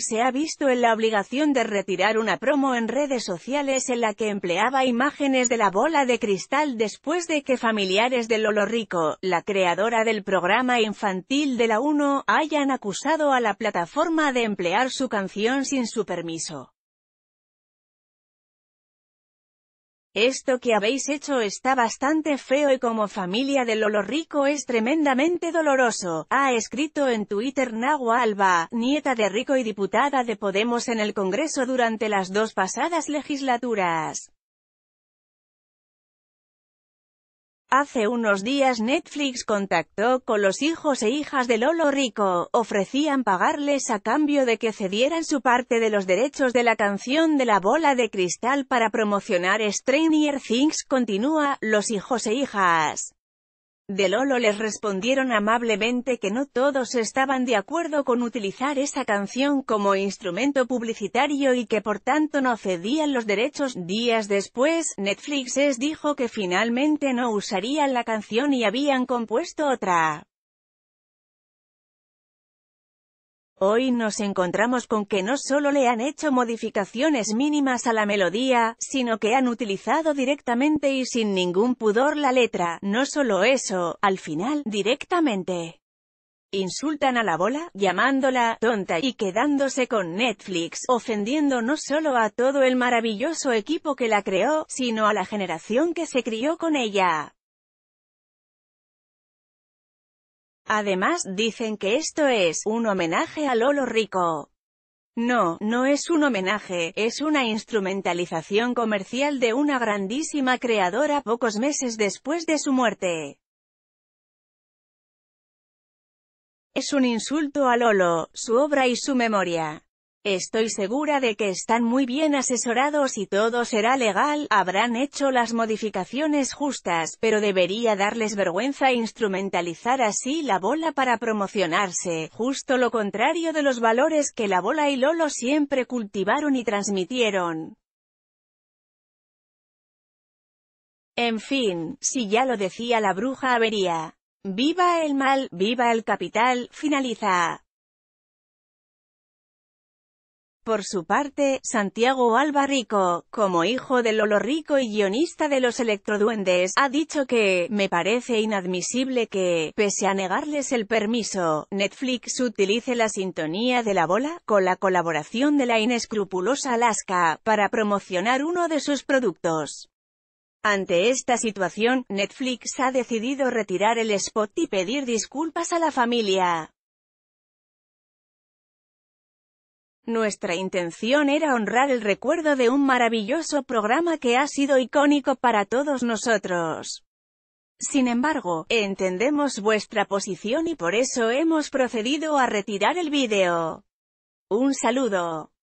se ha visto en la obligación de retirar una promo en redes sociales en la que empleaba imágenes de la bola de cristal después de que familiares de Lolo Rico, la creadora del programa infantil de la Uno, hayan acusado a la plataforma de emplear su canción sin su permiso. Esto que habéis hecho está bastante feo y como familia de Lolo Rico es tremendamente doloroso, ha escrito en Twitter Nagua Alba, nieta de Rico y diputada de Podemos en el Congreso durante las dos pasadas legislaturas. Hace unos días Netflix contactó con los hijos e hijas de Lolo Rico, ofrecían pagarles a cambio de que cedieran su parte de los derechos de la canción de la bola de cristal para promocionar Stranger Things continúa, los hijos e hijas de Lolo les respondieron amablemente que no todos estaban de acuerdo con utilizar esa canción como instrumento publicitario y que por tanto no cedían los derechos. Días después, Netflix es dijo que finalmente no usarían la canción y habían compuesto otra. Hoy nos encontramos con que no solo le han hecho modificaciones mínimas a la melodía, sino que han utilizado directamente y sin ningún pudor la letra, no solo eso, al final, directamente. Insultan a la bola, llamándola tonta y quedándose con Netflix, ofendiendo no solo a todo el maravilloso equipo que la creó, sino a la generación que se crió con ella. Además dicen que esto es un homenaje a Lolo Rico. No, no es un homenaje, es una instrumentalización comercial de una grandísima creadora pocos meses después de su muerte. Es un insulto a Lolo, su obra y su memoria. Estoy segura de que están muy bien asesorados y todo será legal, habrán hecho las modificaciones justas, pero debería darles vergüenza instrumentalizar así la bola para promocionarse, justo lo contrario de los valores que la bola y Lolo siempre cultivaron y transmitieron. En fin, si ya lo decía la bruja avería. Viva el mal, viva el capital, finaliza. Por su parte, Santiago Albarrico, como hijo del Rico y guionista de Los Electroduendes, ha dicho que, me parece inadmisible que, pese a negarles el permiso, Netflix utilice la sintonía de la bola, con la colaboración de la inescrupulosa Alaska, para promocionar uno de sus productos. Ante esta situación, Netflix ha decidido retirar el spot y pedir disculpas a la familia. Nuestra intención era honrar el recuerdo de un maravilloso programa que ha sido icónico para todos nosotros. Sin embargo, entendemos vuestra posición y por eso hemos procedido a retirar el vídeo. Un saludo.